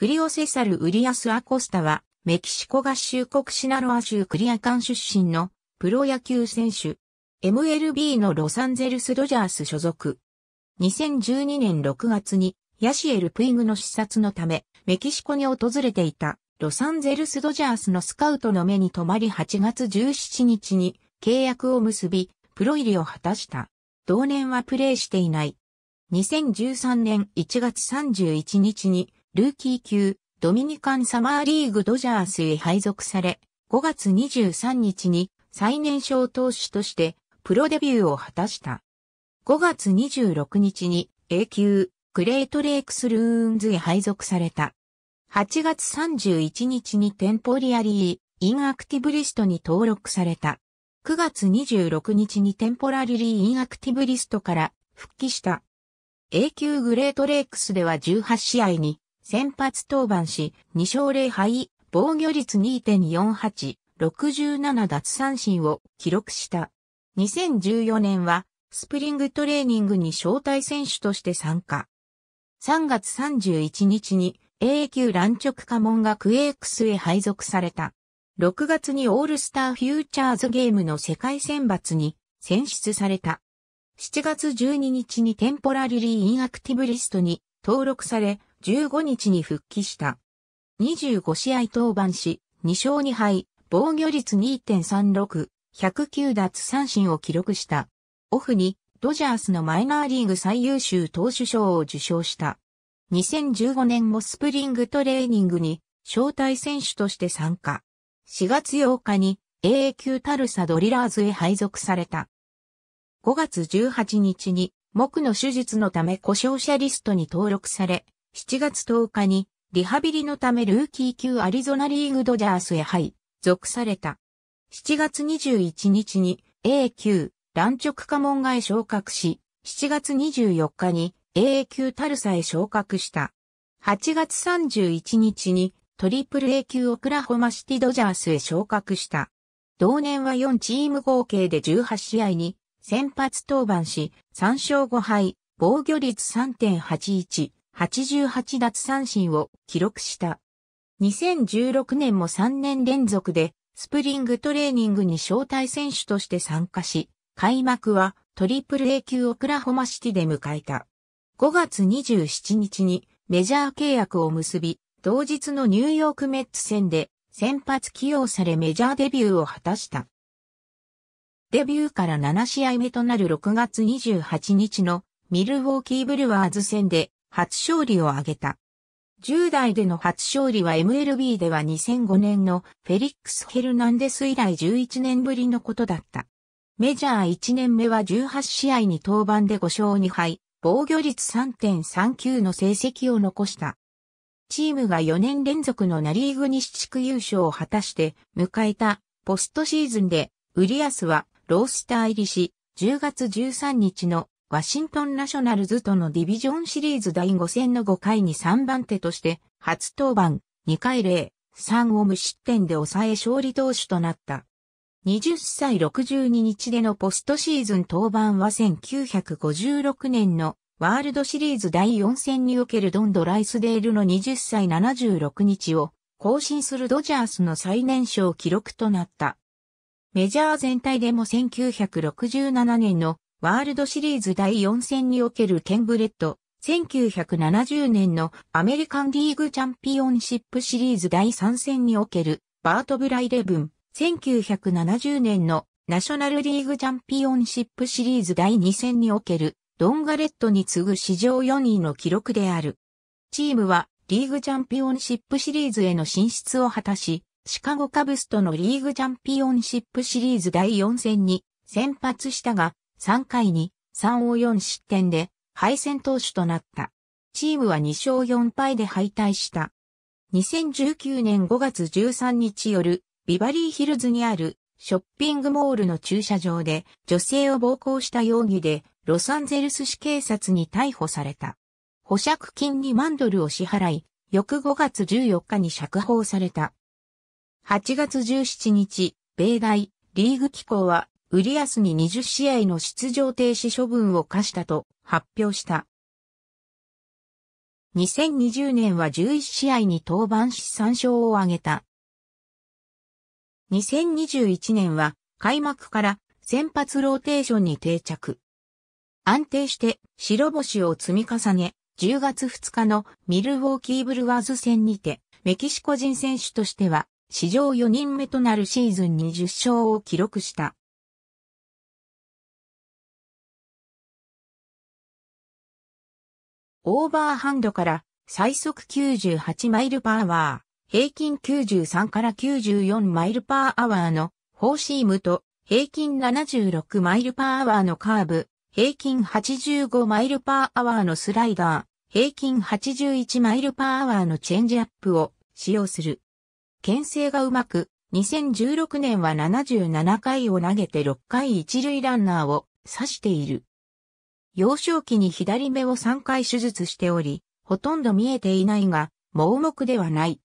フリオセサル・ウリアス・アコスタは、メキシコ合衆国シナロア州クリアカン出身のプロ野球選手。MLB のロサンゼルス・ドジャース所属。2012年6月にヤシエル・プイグの視察のため、メキシコに訪れていたロサンゼルス・ドジャースのスカウトの目に留まり8月17日に契約を結び、プロ入りを果たした。同年はプレーしていない。2013年1月31日にルーキー級、ドミニカンサマーリーグドジャースへ配属され、5月23日に最年少投手としてプロデビューを果たした。5月26日に A 級グレートレイクスルーンズへ配属された。8月31日にテンポリアリーインアクティブリストに登録された。9月26日にテンポラリリーインアクティブリストから復帰した。A 級グレートレイクスでは18試合に先発登板し、2勝0敗、防御率2.48、67奪三振を記録した。2014年は、スプリングトレーニングに招待選手として参加。3月31日に A 級乱直家門がクエークスへ配属された。6月にオールスターフューチャーズゲームの世界選抜に選出された。7月12日にテンポラリリーインアクティブリストに登録され、15日に復帰した。25試合登板し、2勝2敗、防御率2.36、109奪三振を記録した。オフに、ドジャースのマイナーリーグ最優秀投手賞を受賞した。2015年もスプリングトレーニングに招待選手として参加。4月8日に AA 級タルサドリラーズへ配属された。5月18日に、木の手術のため故障者リストに登録され、7月10日にリハビリのためルーキー級アリゾナリーグドジャースへ敗、属された。7月21日に A 級乱直下門外昇格し、7月24日に A 級タルサへ昇格した。8月31日にトリプル A 級オクラホマシティドジャースへ昇格した。同年は4チーム合計で18試合に先発登板し、3勝5敗、防御率3.81、88奪三振を記録した。2016年も3年連続でスプリングトレーニングに招待選手として参加し、開幕はトリプル A 級オクラホマシティで迎えた。5月27日にメジャー契約を結び、同日のニューヨークメッツ戦で先発起用されメジャーデビューを果たした。デビューから7試合目となる6月28日のミルウォーキーブルワーズ戦で初勝利を挙げた。10代での初勝利は MLB では2005年のフェリックス・ヘルナンデス以来11年ぶりのことだった。メジャー1年目は18試合に登板で5勝2敗、防御率3.39の成績を残した。チームが4年連続のナリーグ西地区優勝を果たして迎えたポストシーズンで、ウリアスはロースター入りし、10月13日のワシントンナショナルズとのディビジョンシリーズ第5戦の5回に3番手として、初登板、2回0、3を無失点で抑え勝利投手となった。20歳62日でのポストシーズン登板は1956年のワールドシリーズ第4戦におけるドン・ドライスデールの20歳76日を更新するドジャースの最年少記録となった。メジャー全体でも1967年のワールドシリーズ第4戦におけるケンブレッド、1970年のアメリカンリーグチャンピオンシップシリーズ第3戦におけるバート・ブライレブン、1970年のナショナルリーグチャンピオンシップシリーズ第2戦におけるドンガレットに次ぐ史上4位の記録である。チームはリーグチャンピオンシップシリーズへの進出を果たし、シカゴカブスとのリーグチャンピオンシップシリーズ第4戦に先発したが、3回に3を4失点で敗戦投手となった。チームは2勝4敗で敗退した。2019年5月13日夜、ビバリーヒルズにあるショッピングモールの駐車場で女性を暴行した容疑でロサンゼルス市警察に逮捕された。保釈金2万ドルを支払い、翌5月14日に釈放された。8月17日、米大リーグ機構はウリアスに20試合の出場停止処分を課したと発表した。2020年は11試合に登板し3勝を挙げた。2021年は開幕から先発ローテーションに定着。安定して白星を積み重ね、10月2日のミルウォーキーブルワーズ戦にて、メキシコ人選手としては史上4人目となるシーズン20勝を記録した。オーバーハンドから最速98マイルパーワー、平均93から94マイルパーアワーのフォーシームと平均76マイルパーアワーのカーブ、平均85マイルパーアワーのスライダー、平均81マイルパーアワーのチェンジアップを使用する。牽制がうまく、2016年は77回を投げて6回一塁ランナーを刺している。幼少期に左目を3回手術しており、ほとんど見えていないが、盲目ではない。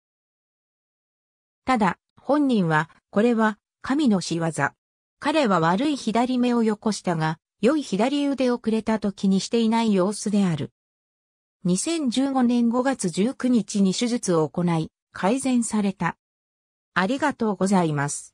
ただ、本人は、これは、神の仕業。彼は悪い左目をよこしたが、良い左腕をくれたと気にしていない様子である。2015年5月19日に手術を行い、改善された。ありがとうございます。